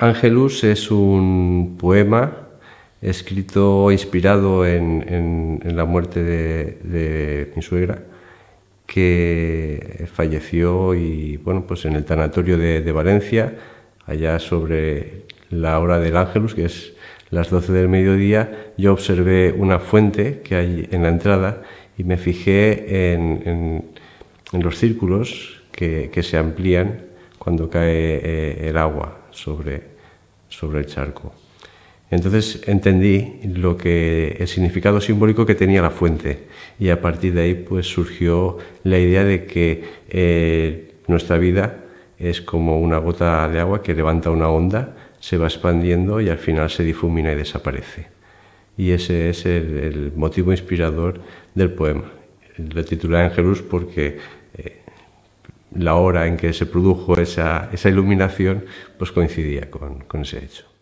Ángelus es un poema escrito inspirado en, la muerte de, mi suegra, que falleció y bueno, pues en el tanatorio de Valencia, allá sobre la hora del Ángelus, que es las 12 del mediodía, yo observé una fuente que hay en la entrada y me fijé en, los círculos que, se amplían cuando cae eh, el agua sobre, el charco. Entonces entendí lo que el significado simbólico que tenía la fuente y a partir de ahí pues surgió la idea de que eh, nuestra vida es como una gota de agua que levanta una onda se va expandiendo y al final se difumina y desaparece. Y ese es el, motivo inspirador del poema. Lo titulé Angelus porque eh, la hora en que se produjo esa, iluminación pues coincidía con ese hecho.